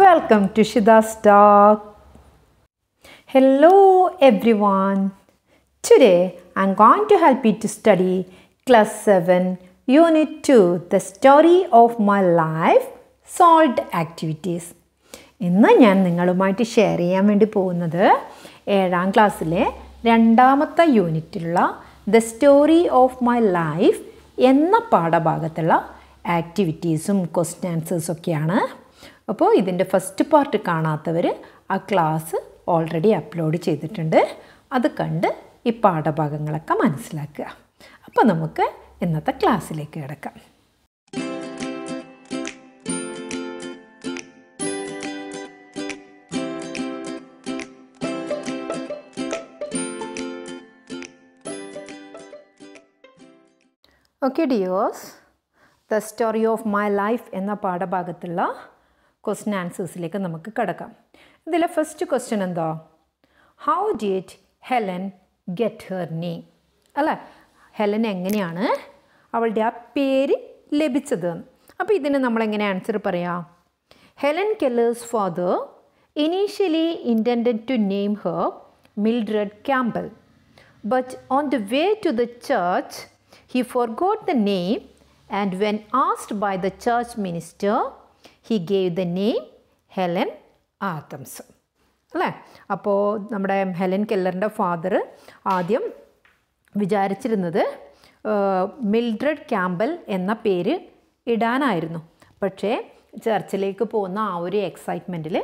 Welcome to Shidas doc hello everyone today I'm going to help you to study class seven unit two the story of my life solved activities ഇന്ന് ഞാൻ നിങ്ങളുമായിട്ട് share ചെയ്യാൻ വേണ്ടി പോകുന്നത് ഏഴാം ക്ലാസ്സിലെ രണ്ടാമത്തെ യൂണിറ്റിലുള്ള the story of my life എന്ന പാഠഭാഗത്തുള്ള ആക്ടിവിറ്റീസും ക്വസ്റ്റ്യൻസേഴ്സൊക്കെയാണ് അപ്പോൾ ഇതിൻ്റെ ഫസ്റ്റ് പാർട്ട് കാണാത്തവർ ആ ക്ലാസ് ഓൾറെഡി അപ്ലോഡ് ചെയ്തിട്ടുണ്ട് അത് കണ്ട് ഈ പാഠഭാഗങ്ങളൊക്കെ മനസ്സിലാക്കുക അപ്പോൾ നമുക്ക് ഇന്നത്തെ ക്ലാസ്സിലേക്ക് കിടക്കാം ഓക്കെ ഡിയോസ് the story of my life എന്ന പാഠഭാഗത്തുള്ള ക്വസ്റ്റൻ ആൻസേഴ്സിലേക്ക് നമുക്ക് കിടക്കാം ഇതിലെ ഫസ്റ്റ് ക്വസ്റ്റ്യൻ എന്തോ how did Helen get her name അല്ലേ ഹെലൻ എങ്ങനെയാണ് അവളുടെ ആ പേര് ലഭിച്ചത് അപ്പോൾ ഇതിന് നമ്മൾ എങ്ങനെ ആൻസർ പറയാം Helen Keller's father initially intend to name her Mildred Campbell but on the way to the church he forgot the name and when asked by the church minister he gave the name Helen Adams അല്ലേ അപ്പോൾ നമ്മുടെ Helen കെല്ലറിൻ്റെ father ആദ്യം വിചാരിച്ചിരുന്നത് Mildred Campbell എന്ന പേര് ഇടാനായിരുന്നു പക്ഷേ ചർച്ചിലേക്ക് പോകുന്ന ആ ഒരു എക്സൈറ്റ്മെൻറ്റിൽ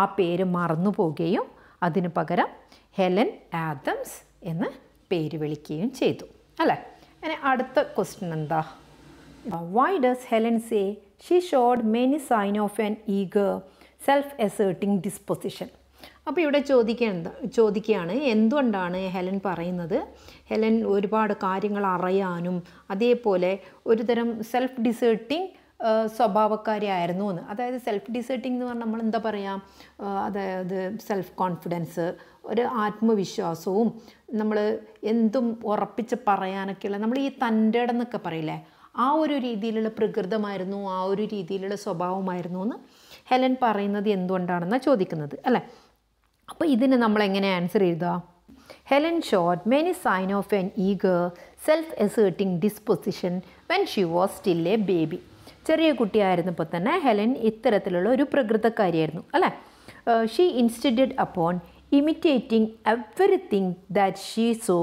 ആ പേര് മറന്നു പോവുകയും അതിന് പകരം ഹെലൻ ആദംസ് എന്ന് പേര് വിളിക്കുകയും ചെയ്തു അല്ലേ അങ്ങനെ അടുത്ത ക്വസ്റ്റ്യൻ എന്താ why does Helen say she showed many sign of an eager self asserting disposition അപ്പോൾ ഇവിടെ ചോദിക്കേണ്ട ചോദിക്കുകയാണ് എന്തുകൊണ്ടാണ് ഹെലൻ പറയുന്നത് ഹെലൻ ഒരുപാട് കാര്യങ്ങൾ അറിയാനും അതേപോലെ ഒരുതരം സെൽഫ് ഡിസേർട്ടിംഗ് സ്വഭാവക്കാരിയായിരുന്നു എന്ന് അതായത് സെൽഫ് ഡിസേർട്ടിംഗ് എന്ന് പറഞ്ഞാൽ നമ്മൾ എന്താ പറയുക അതായത് സെൽഫ് കോൺഫിഡൻസ് ഒരു ആത്മവിശ്വാസവും നമ്മൾ എന്തും ഉറപ്പിച്ച് പറയാനൊക്കെയുള്ള നമ്മൾ ഈ തൻ്റെ എന്നൊക്കെ പറയില്ലേ ആ ഒരു രീതിയിലുള്ള പ്രകൃതമായിരുന്നു ആ ഒരു രീതിയിലുള്ള സ്വഭാവമായിരുന്നു എന്ന് ഹെലൻ പറയുന്നത് എന്തുകൊണ്ടാണെന്നാണ് ചോദിക്കുന്നത് അല്ലേ അപ്പോൾ ഇതിന് നമ്മൾ എങ്ങനെ ആൻസർ എഴുതുക Helen showed many sign of an eager self asserting disposition when she was still a baby ചെറിയ കുട്ടിയായിരുന്നപ്പോൾ തന്നെ ഹെലൻ ഇത്തരത്തിലുള്ള ഒരു പ്രകൃതക്കാരിയായിരുന്നു അല്ലേ she insisted upon imitating everything that she saw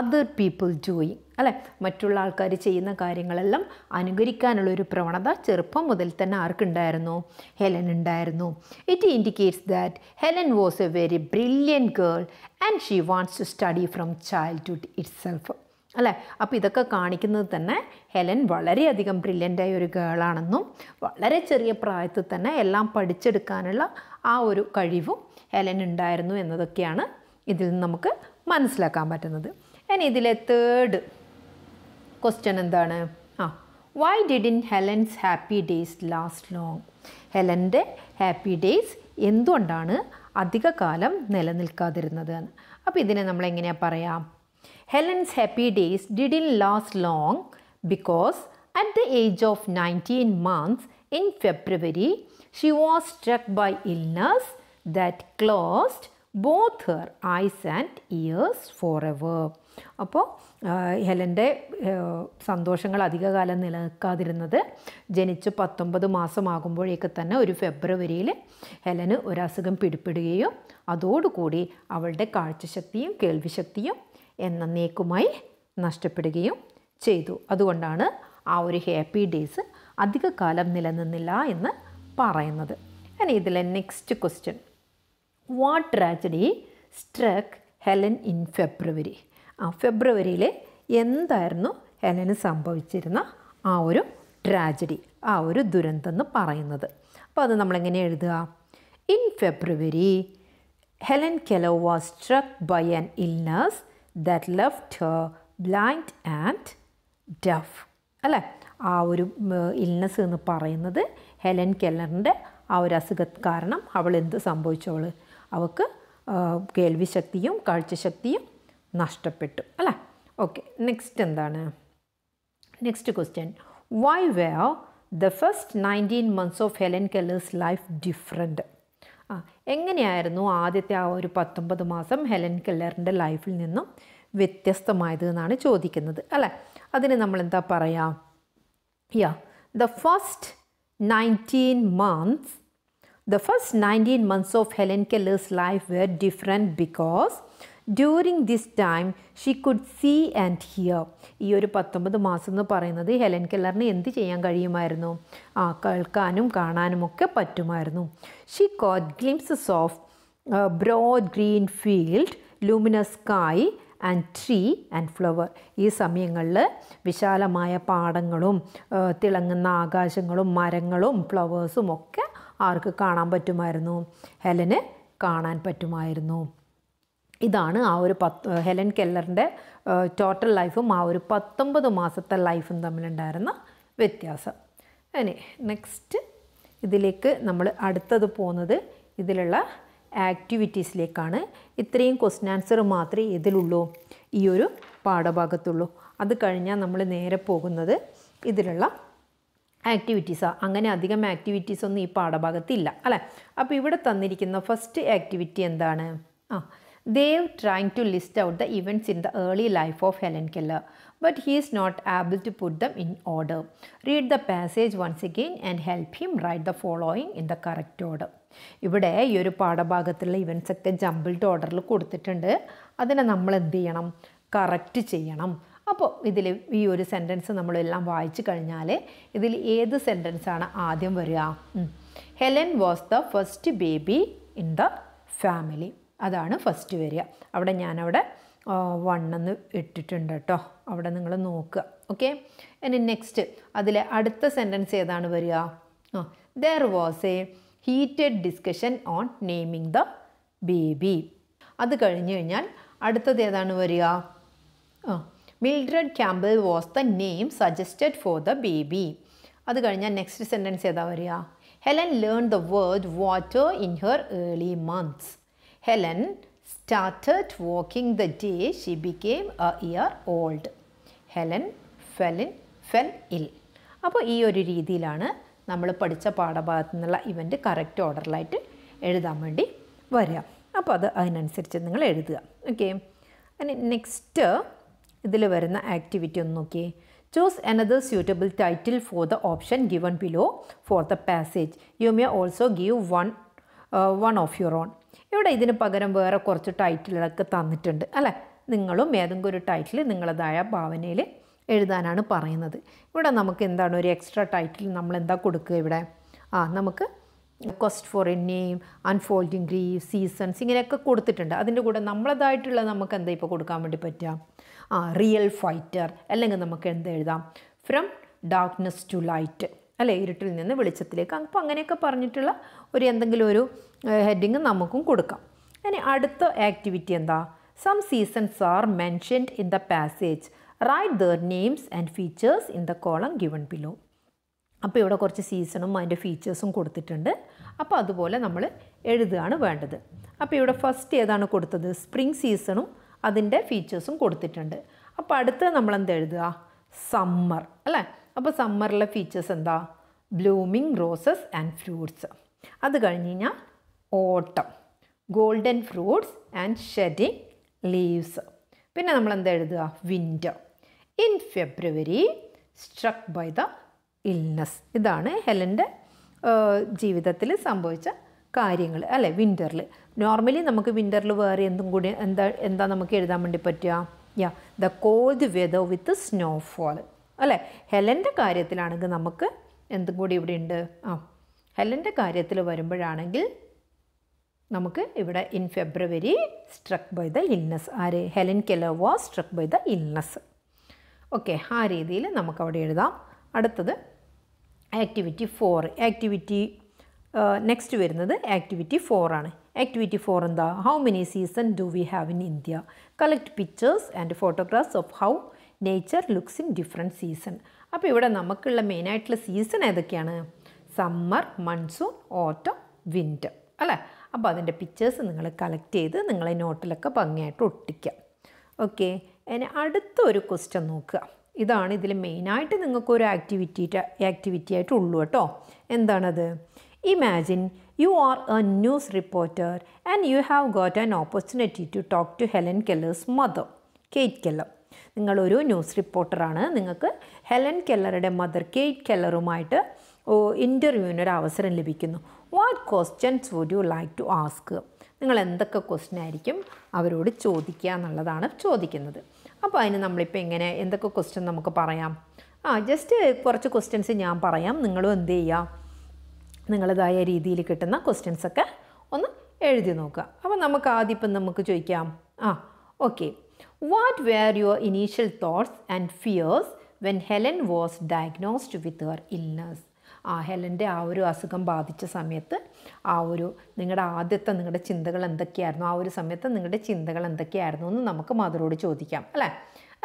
other people doing അല്ലെ മറ്റുള്ള ആൾക്കാർ ചെയ്യുന്ന കാര്യങ്ങളെല്ലാം അനുകരിക്കാനുള്ള ഒരു പ്രവണത ചെറുപ്പം മുതൽ തന്നെ ആർക്കുണ്ടായിരുന്നു ഹെലൻ ഉണ്ടായിരുന്നു it indicates that Helen was a very brilliant girl and she wants to study from childhood self അല്ലേ അപ്പോൾ ഇതൊക്കെ കാണിക്കുന്നത് തന്നെ ഹെലൻ വളരെയധികം ബ്രില്യൻ്റായ ഒരു ഗേളാണെന്നും വളരെ ചെറിയ പ്രായത്തിൽ തന്നെ എല്ലാം പഠിച്ചെടുക്കാനുള്ള ആ ഒരു കഴിവും ഹെലൻ ഉണ്ടായിരുന്നു എന്നതൊക്കെയാണ് ഇതിൽ നിന്ന് നമുക്ക് മനസ്സിലാക്കാൻ പറ്റുന്നത് ഇനി ഇതിലെ തേർഡ് ക്വസ്റ്റ്യൻ എന്താണ് ആ why didn't Helen's happy days last long ഹെലൻ്റെ ഹാപ്പി ഡേയ്സ് എന്തുകൊണ്ടാണ് അധികകാലം നിലനിൽക്കാതിരുന്നത് അപ്പോൾ ഇതിനെ നമ്മൾ എങ്ങനെയാണ് പറയാം Helen's happy days in last long because at the age of nineteen months in February she was struck by illness that closed both her eyes and ears forever അപ്പോൾ ഹെലൻ്റെ സന്തോഷങ്ങൾ അധികകാലം നിലനിൽക്കാതിരുന്നത് ജനിച്ച് പത്തൊമ്പത് മാസമാകുമ്പോഴേക്ക് തന്നെ ഒരു ഫെബ്രുവരിയിൽ ഹെലന് ഒരസുഖം പിടിപ്പെടുകയും അതോടുകൂടി അവളുടെ കാഴ്ചശക്തിയും കേൾവിശക്തിയും എന്നേക്കുമായി നഷ്ടപ്പെടുകയും ചെയ്തു അതുകൊണ്ടാണ് ആ ഒരു ഹാപ്പി ഡേയ്സ് അധികകാലം നിലനിന്നില്ല എന്ന് പറയുന്നത് ഇനി ഇതിലെ next question what tragedy struck Helen in February ആ ഫെബ്രുവരിയിൽ എന്തായിരുന്നു ഹെലന് സംഭവിച്ചിരുന്ന ആ ഒരു ട്രാജഡി ആ ഒരു ദുരന്തം എന്ന് പറയുന്നത് അപ്പോൾ അത് നമ്മളെങ്ങനെ എഴുതുക in February Helen Keller was struck by an illness that left her blind and deaf അല്ലേ ആ ഒരു ഇൽനസ് എന്ന് പറയുന്നത് ഹെലൻ കെല്ലറിൻ്റെ ആ ഒരു അസുഖ കാരണം അവൾ എന്ത് സംഭവിച്ചവൾ അവൾ അവൾക്ക് കേൾവിശക്തിയും കാഴ്ചശക്തിയും നഷ്ടപ്പെട്ടു അല്ല ഓക്കെ നെക്സ്റ്റ് എന്താണ് next question why were the first nineteen months of Helen Keller's life different ആ എങ്ങനെയായിരുന്നു ആദ്യത്തെ ആ ഒരു പത്തൊമ്പത് മാസം ഹെലൻ കെല്ലറിൻ്റെ ലൈഫിൽ നിന്നും വ്യത്യസ്തമായത് എന്നാണ് ചോദിക്കുന്നത് അല്ലേ അതിന് നമ്മൾ എന്താ പറയാം yeah the first nineteen months the first nineteen months of Helen Keller's life were different because during this time she could see and hear ഈ ഒരു പത്തൊമ്പത് മാസം എന്ന് പറയുന്നത് ഹെലൻ കെല്ലറിന് എന്ത് ചെയ്യാൻ കഴിയുമായിരുന്നു ആ കേൾക്കാനും കാണാനും ഒക്കെ പറ്റുമായിരുന്നു she caught glimpses of broad green field luminous sky and tree and flower ഈ സമയങ്ങളിൽ വിശാലമായ പാടങ്ങളും തിളങ്ങുന്ന ആകാശങ്ങളും മരങ്ങളും ഫ്ലവേഴ്സും ഒക്കെ ആർക്ക് കാണാൻ പറ്റുമായിരുന്നു ഹെലന് കാണാൻ പറ്റുമായിരുന്നു ഇതാണ് ആ ഒരു പത്ത് ഹെലൻ കെല്ലറിൻ്റെ ടോട്ടൽ ലൈഫും ആ ഒരു പത്തൊമ്പത് മാസത്തെ ലൈഫും തമ്മിലുണ്ടായിരുന്ന വ്യത്യാസം ഇനി നെക്സ്റ്റ് ഇതിലേക്ക് നമ്മൾ അടുത്തത് പോകുന്നത് ഇതിലുള്ള ആക്ടിവിറ്റീസിലേക്കാണ് ഇത്രയും ക്വസ്റ്റ്യൻ ആൻസർ മാത്രമേ ഇതിലുള്ളൂ ഈ ഒരു പാഠഭാഗത്തുള്ളൂ അത് കഴിഞ്ഞാൽ നമ്മൾ നേരെ പോകുന്നത് ഇതിലുള്ള ആക്ടിവിറ്റീസാണ് അങ്ങനെ അധികം ആക്ടിവിറ്റീസ് ഒന്നും ഈ പാഠഭാഗത്തില്ല അല്ലേ അപ്പോൾ ഇവിടെ തന്നിരിക്കുന്ന ഫസ്റ്റ് ആക്ടിവിറ്റി എന്താണ് ആ They trying to list out the events in the early life of Helen Keller, but he is not able to put them in order. Read the passage once again and help him write the following in the correct order. ഇവിടെ ഈ ഒരു പാഠഭാഗത്തുള്ള events ഒക്കെ jumbled ഓർഡറിൽ കൊടുത്തിട്ടുണ്ട് അതിനെ നമ്മൾ എന്ത് ചെയ്യണം കറക്റ്റ് ചെയ്യണം അപ്പോൾ ഇതിൽ ഈ ഒരു സെൻറ്റൻസ് നമ്മളെല്ലാം വായിച്ചു കഴിഞ്ഞാൽ ഇതിൽ ഏത് സെൻറ്റൻസാണ് ആദ്യം വരിക Helen was the first baby in the family അതാണ് ഫസ്റ്റ് വരിക അവിടെ ഞാനവിടെ വണ്ണെന്ന് ഇട്ടിട്ടുണ്ട് കേട്ടോ അവിടെ നിങ്ങൾ നോക്കുക ഓക്കെ ഇനി നെക്സ്റ്റ് അതിലെ അടുത്ത സെൻറ്റൻസ് ഏതാണ് വരിക ആ there was a heated discussion on naming the baby അത് കഴിഞ്ഞ് കഴിഞ്ഞാൽ അടുത്തത് ഏതാണ് വരിക ആ Mildred Campbell was the name suggested for the baby അത് കഴിഞ്ഞാൽ നെക്സ്റ്റ് സെൻറ്റൻസ് ഏതാ വരിക Helen learn the word water in her early months Helen started walking the day she became a year old Helen feeling fell ill അപ്പോൾ ഈ ഒരു രീതിയിലാണ് നമ്മൾ പഠിച്ച പാഠഭാഗത്തു നിന്നുള്ള ഇവൻ്റ് കറക്റ്റ് ഓർഡറിലായിട്ട് എഴുതാൻ വേണ്ടി വരിക അപ്പോൾ അത് അതിനനുസരിച്ച് നിങ്ങൾ എഴുതുക ഓക്കെ അതിന് നെക്സ്റ്റ് ഇതിൽ വരുന്ന ആക്ടിവിറ്റി ഒന്ന് നോക്കിയേ choose another suitable title for the option given below for the passage you may also give one one of your own ഇവിടെ ഇതിന് പകരം വേറെ കുറച്ച് ടൈറ്റിലൊക്കെ തന്നിട്ടുണ്ട് അല്ലേ നിങ്ങളും ഏതെങ്കിലും ഒരു ടൈറ്റിൽ നിങ്ങളതായ ഭാവനയിൽ എഴുതാനാണ് പറയുന്നത് ഇവിടെ നമുക്ക് എന്താണ് ഒരു എക്സ്ട്രാ ടൈറ്റിൽ നമ്മൾ എന്താ കൊടുക്കുക ഇവിടെ ആ നമുക്ക് quest for a name unfolding grieve seasons ഇങ്ങനെയൊക്കെ കൊടുത്തിട്ടുണ്ട് അതിൻ്റെ കൂടെ നമ്മളതായിട്ടുള്ള നമുക്ക് എന്താ ഇപ്പോൾ കൊടുക്കാൻ വേണ്ടി പറ്റുക ആ റിയൽ ഫൈറ്റർ അല്ലെങ്കിൽ നമുക്ക് എന്ത് എഴുതാം ഫ്രം ഡാർക്ക്നെസ് ടു ലൈറ്റ് അല്ലെ ഇരുട്ടിൽ നിന്ന് വെളിച്ചത്തിലേക്ക് അപ്പോൾ അങ്ങനെയൊക്കെ പറഞ്ഞിട്ടുള്ള ഒരു എന്തെങ്കിലും ഒരു ഹെഡിങ് നമുക്കും കൊടുക്കാം ഇനി അടുത്ത ആക്ടിവിറ്റി എന്താ some seasons are mentioned in the passage write their names and features in the column given below അപ്പോൾ ഇവിടെ കുറച്ച് സീസണും അതിൻ്റെ ഫീച്ചേഴ്സും കൊടുത്തിട്ടുണ്ട് അപ്പോൾ അതുപോലെ നമ്മൾ എഴുതുകയാണ് വേണ്ടത് അപ്പോൾ ഇവിടെ ഫസ്റ്റ് ഏതാണ് കൊടുത്തത് സ്പ്രിംഗ് സീസണും അതിൻ്റെ ഫീച്ചേഴ്സും കൊടുത്തിട്ടുണ്ട് അപ്പോൾ അടുത്ത നമ്മൾ എന്ത് എഴുതുക സമ്മർ അല്ലേ അപ്പോൾ സമ്മറിലെ ഫീച്ചേഴ്സ് എന്താ ബ്ലൂമിങ് റോസസ് ആൻഡ് ഫ്രൂട്ട്സ് അത് കഴിഞ്ഞ് കഴിഞ്ഞാൽ autumn golden fruits and shedding leaves പിന്നെ നമ്മൾ എന്താ എഴുതുക winter in February struck by the illness ഇതാണ് ഹെലൻ്റെ ജീവിതത്തിൽ സംഭവിച്ച കാര്യങ്ങൾ അല്ലേ വിൻ്ററിൽ നോർമലി നമുക്ക് വിൻ്ററിൽ വേറെ എന്തും കൂടി എന്താ എന്താ നമുക്ക് എഴുതാൻ വേണ്ടി പറ്റുക yeah the cold weather with snowfall അല്ലേ ഹെലൻ്റെ കാര്യത്തിലാണെങ്കിൽ നമുക്ക് എന്തും കൂടി ഇവിടെ ഉണ്ട് ആ ഹെലൻ്റെ കാര്യത്തിൽ വരുമ്പോഴാണെങ്കിൽ നമുക്ക് ഇവിടെ in February struck by the illness ആര് Helen Keller was struck by the illness okay ആ രീതിയിൽ നമുക്ക് അവിടെ എഴുതാം അടുത്തത് ആക്ടിവിറ്റി ഫോർ ആക്ടിവിറ്റി നെക്സ്റ്റ് വരുന്നത് ആക്ടിവിറ്റി ഫോറാണ് ആക്ടിവിറ്റി ഫോർ എന്താ how many season do we have in India collect pictures and photographs of how nature looks in different season അപ്പോൾ ഇവിടെ നമുക്കുള്ള മെയിനായിട്ടുള്ള സീസൺ ഏതൊക്കെയാണ് സമ്മർ മൺസൂൺ ഓട്ടം വിൻ്റർ അല്ലേ അപ്പോൾ അതിൻ്റെ പിക്ചേഴ്സ് നിങ്ങൾ കളക്ട് ചെയ്ത് നിങ്ങളെ നോട്ടിലൊക്കെ ഭംഗിയായിട്ട് ഒട്ടിക്കാം ഓക്കെ ഇനി അടുത്ത ഒരു ക്വസ്റ്റ്യൻ നോക്കുക ഇതാണ് ഇതിൽ മെയിനായിട്ട് നിങ്ങൾക്ക് ഒരു ആക്ടിവിറ്റി ആക്ടിവിറ്റി ആയിട്ട് ഉള്ളൂ കേട്ടോ എന്താണത് imagine you are a news reporter and you have got an opportunity to talk to Helen Keller's mother Kate Keller നിങ്ങളൊരു ന്യൂസ് റിപ്പോർട്ടറാണ് നിങ്ങൾക്ക് ഹെലൻ കെല്ലറുടെ മദർ കേറ്റ് കെല്ലറുമായിട്ട് ഇൻ്റർവ്യൂവിന് ഒരു അവസരം ലഭിക്കുന്നു what questions would you like to ask നിങ്ങൾ എന്തൊക്കെ ക്വസ്റ്റ്യൻ ആയിരിക്കും അവരോട് ചോദിക്കുക എന്നുള്ളതാണ് ചോദിക്കുന്നത് അപ്പോൾ അതിന് നമ്മളിപ്പോൾ എങ്ങനെ എന്തൊക്കെ ക്വസ്റ്റ്യൻ നമുക്ക് പറയാം ആ ജസ്റ്റ് കുറച്ച് ക്വസ്റ്റ്യൻസ് ഞാൻ പറയാം നിങ്ങളും എന്ത് ചെയ്യുക നിങ്ങളതായ രീതിയിൽ കിട്ടുന്ന ക്വസ്റ്റ്യൻസൊക്കെ ഒന്ന് എഴുതി നോക്കുക അപ്പോൾ നമുക്ക് ആദ്യം ഇപ്പം നമുക്ക് ചോദിക്കാം ആ okay What were your initial thoughts and fears when Helen was diagnosed with her illness? ആ ഹെലൻ്റെ ആ ഒരു അസുഖം ബാധിച്ച സമയത്ത് ആ ഒരു നിങ്ങളുടെ ആദ്യത്തെ നിങ്ങളുടെ ചിന്തകൾ എന്തൊക്കെയായിരുന്നു ആ ഒരു സമയത്ത് നിങ്ങളുടെ ചിന്തകൾ എന്തൊക്കെയായിരുന്നു എന്ന് നമുക്ക് മദറോട് ചോദിക്കാം അല്ലേ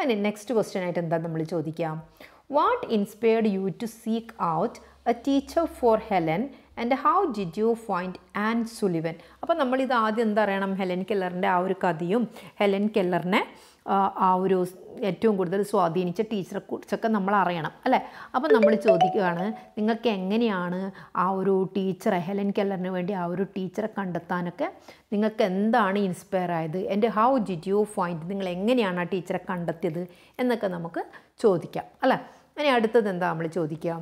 അതിന് നെക്സ്റ്റ് ക്വസ്റ്റ്യൻ ആയിട്ട് എന്താ നമ്മൾ ചോദിക്കാം what inspired you to seek out a teacher for Helen and how did you find Anne Sullivan അപ്പോൾ നമ്മളിത് ആദ്യം എന്തറിയണം ഹെലൻ കെല്ലറിൻ്റെ ആ ഒരു കഥയും ഹെലൻ കെല്ലറിനെ ആ ഒരു ഏറ്റവും കൂടുതൽ സ്വാധീനിച്ച ടീച്ചറെ കുറിച്ചൊക്കെ നമ്മൾ അറിയണം അല്ലേ അപ്പം നമ്മൾ ചോദിക്കുകയാണ് നിങ്ങൾക്ക് എങ്ങനെയാണ് ആ ഒരു ടീച്ചറെ ഹെലൻ കെല്ലറിന് വേണ്ടി ആ ഒരു ടീച്ചറെ കണ്ടെത്താനൊക്കെ നിങ്ങൾക്ക് എന്താണ് ഇൻസ്പയർ ആയത് എൻ്റെ ഹൗ ഡിഡ് യു ഫൈൻഡ് നിങ്ങൾ എങ്ങനെയാണ് ആ ടീച്ചറെ കണ്ടെത്തിയത് എന്നൊക്കെ നമുക്ക് ചോദിക്കാം അല്ലേ ഇനി അടുത്തത് എന്താ നമ്മൾ ചോദിക്കുക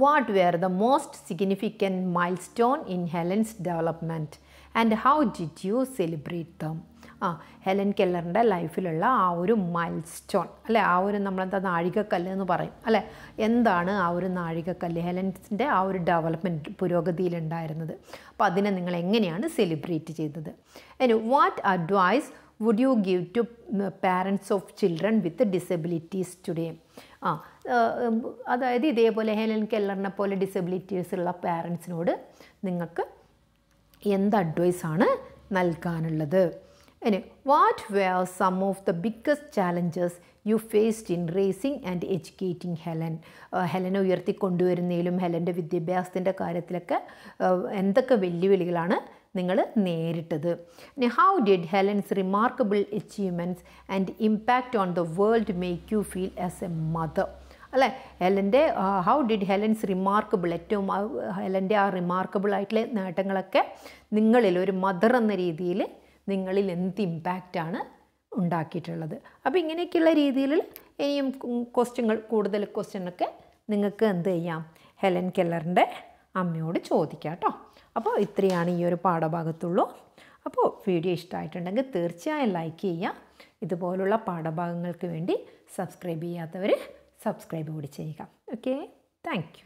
what were the most most milestone in Helen's development and how did you celebrate them ആ ഹെലൻ കെല്ലറിൻ്റെ ലൈഫിലുള്ള ആ ഒരു മൈൽ സ്റ്റോൺ അല്ലെ ആ ഒരു നമ്മളെന്താ നാഴികക്കല്ല് എന്ന് പറയും അല്ലെ എന്താണ് ആ ഒരു നാഴികക്കല്ല് ഹെലൻസിൻ്റെ ആ ഒരു ഡെവലപ്മെൻറ്റ് പുരോഗതിയിലുണ്ടായിരുന്നത് അപ്പോൾ അതിനെ നിങ്ങൾ എങ്ങനെയാണ് സെലിബ്രേറ്റ് ചെയ്തത് ഇനി what advice would you give to parents of children with disabilities today ആ അതായത് ഇതേപോലെ ഹെലൻ കെല്ലറിനെ പോലെ ഡിസബിലിറ്റീസ് ഉള്ള പാരൻസിനോട് നിങ്ങൾക്ക് എന്ത് അഡ്വൈസാണ് നൽകാനുള്ളത് ഇനി what were some of the biggest challenges you faced in raising and educating Helen ഹെലനെ ഉയർത്തിക്കൊണ്ടുവരുന്നതിലും ഹെലൻ്റെ വിദ്യാഭ്യാസത്തിൻ്റെ കാര്യത്തിലൊക്കെ എന്തൊക്കെ വെല്ലുവിളികളാണ് നിങ്ങൾ നേരിട്ടത് how did Helen's remarkable achievements and impact on the world make you feel as a mother അല്ലേ ഹെലൻ്റെ ഹൗ ഡിഡ് ഹെലൻസ് റിമാർക്കബിൾ ഏറ്റവും ഹെലൻ്റെ ആ റിമാർക്കബിൾ ആയിട്ടുള്ള നേട്ടങ്ങളൊക്കെ നിങ്ങളിൽ ഒരു മദർ എന്ന രീതിയിൽ നിങ്ങളിൽ എന്ത് ഇമ്പാക്റ്റാണ് ഉണ്ടാക്കിയിട്ടുള്ളത് അപ്പോൾ ഇങ്ങനെയൊക്കെയുള്ള രീതിയിൽ ഇനിയും ക്വസ്റ്റ്യങ്ങൾ കൂടുതൽ ക്വസ്റ്റ്യനൊക്കെ നിങ്ങൾക്ക് എന്ത് ചെയ്യാം ഹെലൻ കെല്ലറിൻ്റെ അമ്മയോട് ചോദിക്കുക കേട്ടോ അപ്പോൾ ഇത്രയാണ് ഈ ഒരു പാഠഭാഗത്തുള്ളൂ അപ്പോൾ വീഡിയോ ഇഷ്ടമായിട്ടുണ്ടെങ്കിൽ തീർച്ചയായും ലൈക്ക് ചെയ്യുക ഇതുപോലുള്ള പാഠഭാഗങ്ങൾക്ക് വേണ്ടി സബ്സ്ക്രൈബ് ചെയ്യാത്തവർ സബ്സ്ക്രൈബ് കൂടി ചെയ്യുക ഓക്കെ താങ്ക്